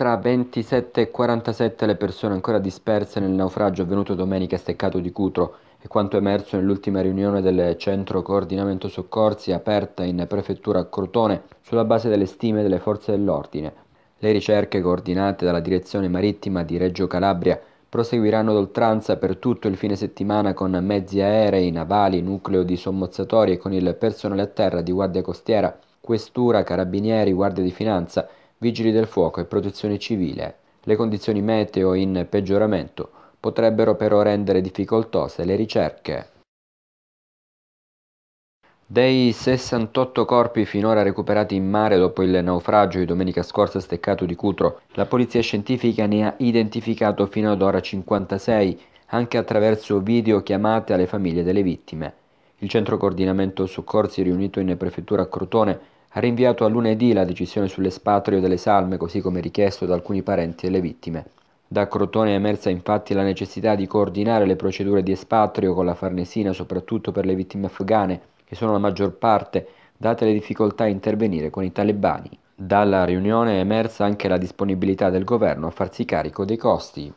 tra 27 e 47 le persone ancora disperse nel naufragio avvenuto domenica a Steccato di Cutro e quanto emerso nell'ultima riunione del Centro Coordinamento Soccorsi aperta in prefettura a Crotone sulla base delle stime delle forze dell'ordine. Le ricerche coordinate dalla Direzione Marittima di Reggio Calabria proseguiranno d'oltranza per tutto il fine settimana con mezzi aerei, navali, nucleo di sommozzatori e con il personale a terra di Guardia Costiera, Questura, Carabinieri, Guardia di Finanza vigili del fuoco e protezione civile. Le condizioni meteo in peggioramento potrebbero però rendere difficoltose le ricerche. Dei 68 corpi finora recuperati in mare dopo il naufragio di domenica scorsa a Steccato di Cutro, la polizia scientifica ne ha identificato fino ad ora 56, anche attraverso videochiamate alle famiglie delle vittime. Il centro coordinamento soccorsi riunito in prefettura a Crotone ha rinviato a lunedì la decisione sull'espatrio delle salme così come richiesto da alcuni parenti delle vittime. Da Crotone è emersa infatti la necessità di coordinare le procedure di espatrio con la Farnesina soprattutto per le vittime afghane, che sono la maggior parte, date le difficoltà a intervenire con i talebani. Dalla riunione è emersa anche la disponibilità del governo a farsi carico dei costi.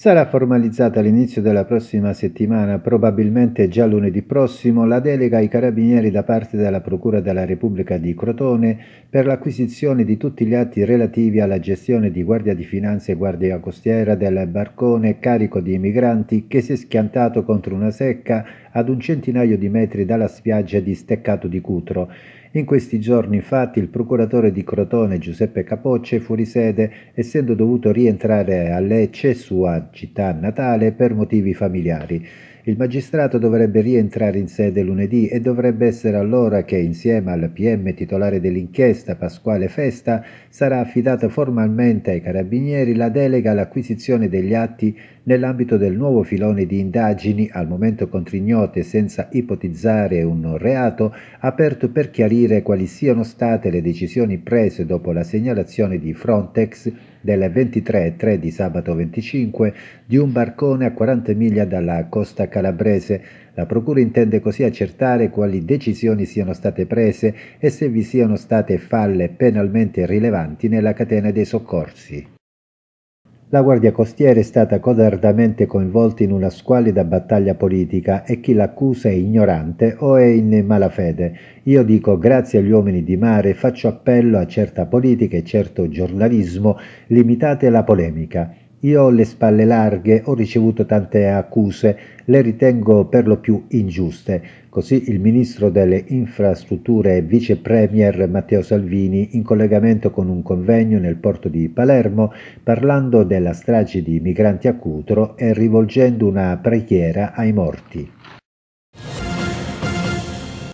Sarà formalizzata all'inizio della prossima settimana, probabilmente già lunedì prossimo, la delega ai carabinieri da parte della Procura della Repubblica di Crotone per l'acquisizione di tutti gli atti relativi alla gestione di Guardia di Finanza e Guardia Costiera del barcone carico di migranti che si è schiantato contro una secca ad un centinaio di metri dalla spiaggia di Steccato di Cutro. In questi giorni, infatti, il procuratore di Crotone Giuseppe Capocce fuori sede, essendo dovuto rientrare a Lecce, sua città natale, per motivi familiari. Il magistrato dovrebbe rientrare in sede lunedì e dovrebbe essere allora che, insieme al PM titolare dell'inchiesta Pasquale Festa, sarà affidata formalmente ai carabinieri la delega all'acquisizione degli atti nell'ambito del nuovo filone di indagini, al momento contrignote senza ipotizzare un reato, aperto per chiarire quali siano state le decisioni prese dopo la segnalazione di Frontex delle 23.03 di sabato 25 di un barcone a 40 miglia dalla costa calabrese. La Procura intende così accertare quali decisioni siano state prese e se vi siano state falle penalmente rilevanti nella catena dei soccorsi la Guardia Costiera è stata codardamente coinvolta in una squallida battaglia politica e chi l'accusa è ignorante o è in malafede. Io dico grazie agli uomini di mare faccio appello a certa politica e certo giornalismo, limitate la polemica. Io ho le spalle larghe, ho ricevuto tante accuse, le ritengo per lo più ingiuste. Così il ministro delle infrastrutture e vice premier Matteo Salvini in collegamento con un convegno nel porto di Palermo parlando della strage di migranti a Cutro e rivolgendo una preghiera ai morti.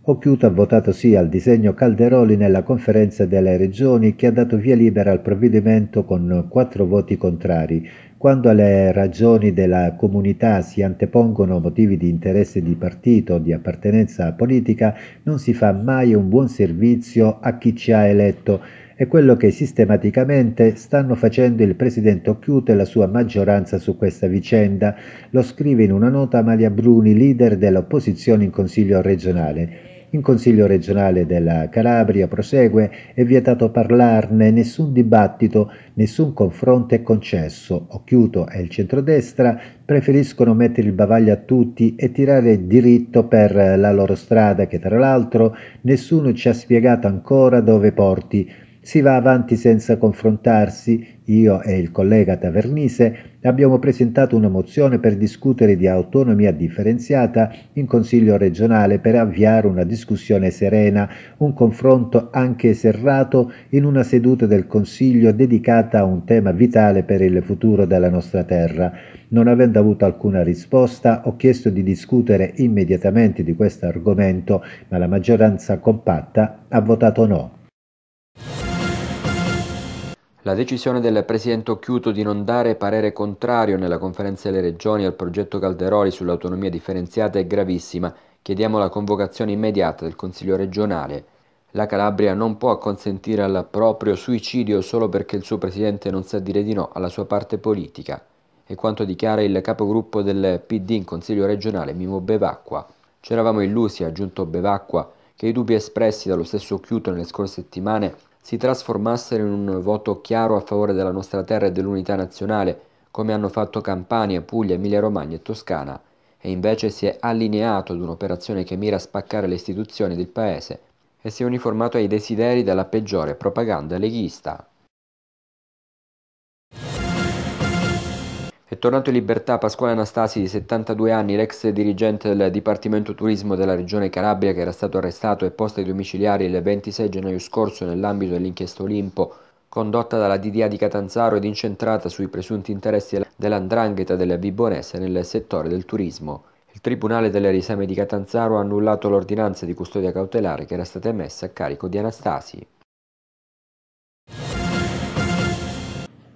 Occhiuto ha votato sì al disegno Calderoli nella conferenza delle regioni che ha dato via libera al provvedimento con quattro voti contrari. Quando alle ragioni della comunità si antepongono motivi di interesse di partito o di appartenenza politica, non si fa mai un buon servizio a chi ci ha eletto. È quello che sistematicamente stanno facendo il presidente Occhiuto e la sua maggioranza su questa vicenda. Lo scrive in una nota Maria Bruni, leader dell'opposizione in Consiglio regionale in Consiglio regionale della Calabria prosegue è vietato parlarne, nessun dibattito, nessun confronto è concesso. Occhiuto e il centrodestra preferiscono mettere il bavaglio a tutti e tirare diritto per la loro strada che tra l'altro nessuno ci ha spiegato ancora dove porti. Si va avanti senza confrontarsi, io e il collega Tavernise abbiamo presentato una mozione per discutere di autonomia differenziata in Consiglio regionale per avviare una discussione serena, un confronto anche serrato in una seduta del Consiglio dedicata a un tema vitale per il futuro della nostra terra. Non avendo avuto alcuna risposta, ho chiesto di discutere immediatamente di questo argomento, ma la maggioranza compatta ha votato no. La decisione del Presidente Occhiuto di non dare parere contrario nella conferenza delle regioni al progetto Calderoli sull'autonomia differenziata è gravissima. Chiediamo la convocazione immediata del Consiglio regionale. La Calabria non può consentire al proprio suicidio solo perché il suo Presidente non sa dire di no alla sua parte politica. È quanto dichiara il capogruppo del PD in Consiglio regionale Mimo Bevacqua. C'eravamo illusi, ha aggiunto Bevacqua, che i dubbi espressi dallo stesso Occhiuto nelle scorse settimane si trasformassero in un voto chiaro a favore della nostra terra e dell'unità nazionale, come hanno fatto Campania, Puglia, Emilia-Romagna e Toscana, e invece si è allineato ad un'operazione che mira a spaccare le istituzioni del paese e si è uniformato ai desideri della peggiore propaganda leghista. È tornato in libertà Pasquale Anastasi di 72 anni, l'ex dirigente del Dipartimento Turismo della Regione Calabria che era stato arrestato e posto ai domiciliari il 26 gennaio scorso nell'ambito dell'inchiesta Olimpo condotta dalla DDA di Catanzaro ed incentrata sui presunti interessi dell'andrangheta della Bibonese nel settore del turismo. Il Tribunale delle Risame di Catanzaro ha annullato l'ordinanza di custodia cautelare che era stata emessa a carico di Anastasi.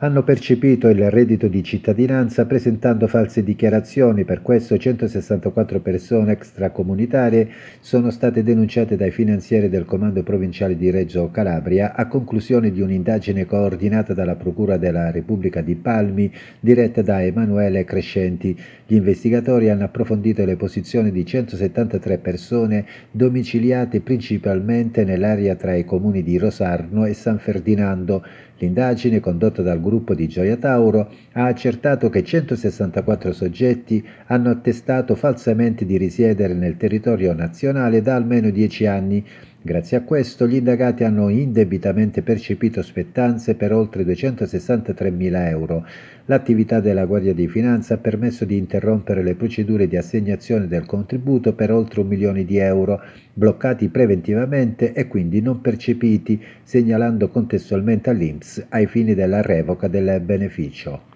hanno percepito il reddito di cittadinanza presentando false dichiarazioni, per questo 164 persone extracomunitarie sono state denunciate dai finanzieri del Comando Provinciale di Reggio Calabria a conclusione di un'indagine coordinata dalla Procura della Repubblica di Palmi diretta da Emanuele Crescenti. Gli investigatori hanno approfondito le posizioni di 173 persone domiciliate principalmente nell'area tra i comuni di Rosarno e San Ferdinando, L'indagine condotta dal gruppo di Gioia Tauro ha accertato che 164 soggetti hanno attestato falsamente di risiedere nel territorio nazionale da almeno 10 anni Grazie a questo gli indagati hanno indebitamente percepito spettanze per oltre 263.000 euro. L'attività della Guardia di Finanza ha permesso di interrompere le procedure di assegnazione del contributo per oltre un milione di euro, bloccati preventivamente e quindi non percepiti, segnalando contestualmente all'Inps ai fini della revoca del beneficio.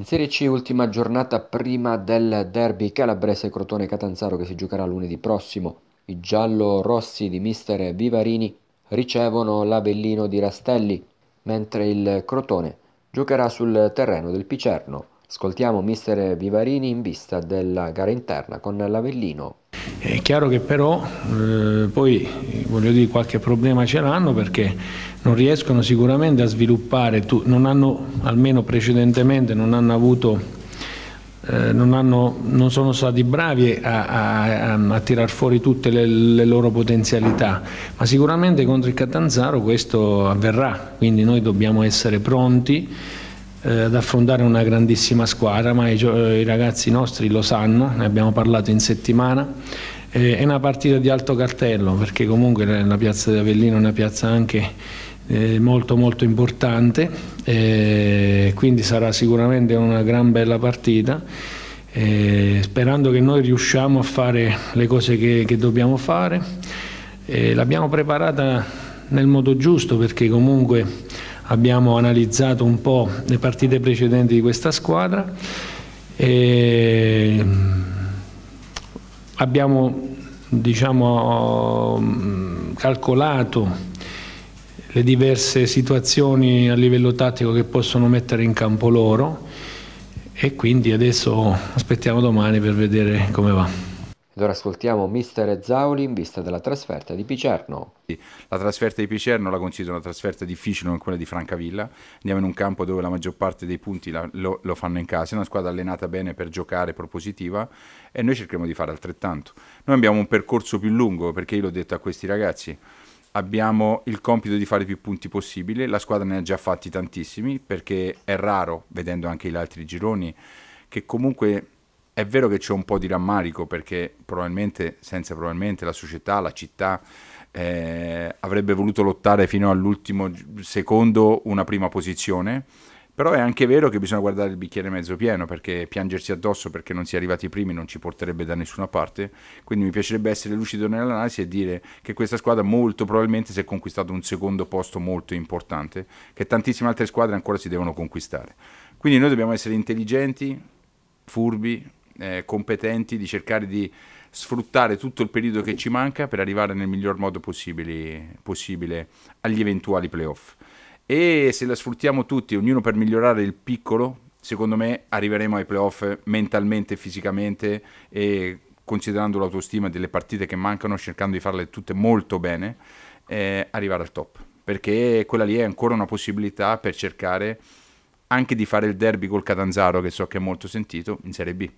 In Serie C ultima giornata prima del derby calabrese Crotone-Catanzaro che si giocherà lunedì prossimo. I giallo-rossi di mister Vivarini ricevono l'Avellino di Rastelli, mentre il Crotone giocherà sul terreno del Picerno. Ascoltiamo mister Vivarini in vista della gara interna con l'Avellino è chiaro che però eh, poi voglio dire, qualche problema ce l'hanno perché non riescono sicuramente a sviluppare, tu, non hanno, almeno precedentemente non hanno avuto eh, non, hanno, non, sono stati bravi a, a, a, a tirar fuori tutte le, le, loro potenzialità, ma sicuramente contro il Catanzaro questo avverrà, quindi noi dobbiamo essere pronti eh, ad affrontare una grandissima squadra, ma i, eh, i, ragazzi nostri lo sanno, ne abbiamo parlato in settimana. Eh, è una partita di alto cartello perché comunque la piazza di Avellino è una piazza anche eh, molto molto importante, eh, quindi sarà sicuramente una gran bella partita. Eh, sperando che noi riusciamo a fare le cose che, che dobbiamo fare. l'abbiamo preparata nel modo giusto perché comunque abbiamo analizzato un po' le partite precedenti di questa squadra e mm, abbiamo diciamo, mm, calcolato le diverse situazioni a livello tattico che possono mettere in campo loro e quindi adesso aspettiamo domani per vedere come va ora ascoltiamo Mister Ezzauli in vista della trasferta di Picerno. La trasferta di Picerno la considero una trasferta difficile non quella di Francavilla. Andiamo in un campo dove la maggior parte dei punti la, lo, lo, fanno in casa. È una squadra allenata bene per giocare, propositiva e noi cercheremo di fare altrettanto. Noi abbiamo un percorso più lungo perché io l'ho detto a questi ragazzi. Abbiamo il compito di fare più punti possibile. La squadra ne ha già fatti tantissimi perché è raro, vedendo anche gli altri gironi, che comunque è vero che c'è un po' di rammarico perché probabilmente, senza probabilmente, la società, la città eh, avrebbe voluto lottare fino all'ultimo secondo una prima posizione, però è anche vero che bisogna guardare il bicchiere mezzo pieno perché piangersi addosso perché non si è arrivati i primi non ci porterebbe da nessuna parte, quindi mi piacerebbe essere lucido nell'analisi e dire che questa squadra molto probabilmente si è conquistato un secondo posto molto importante che tantissime altre squadre ancora si devono conquistare. Quindi noi dobbiamo essere intelligenti, furbi, eh, competenti di cercare di sfruttare tutto il periodo che ci manca per arrivare nel miglior modo possibile, possibile agli eventuali playoff. E se la sfruttiamo tutti, ognuno per migliorare il piccolo, secondo me arriveremo ai playoff mentalmente, fisicamente e considerando l'autostima delle partite che mancano, cercando di farle tutte molto bene, eh, arrivare al top. Perché quella lì è ancora una possibilità per cercare anche di fare il derby col Catanzaro, che so che è molto sentito, in Serie B.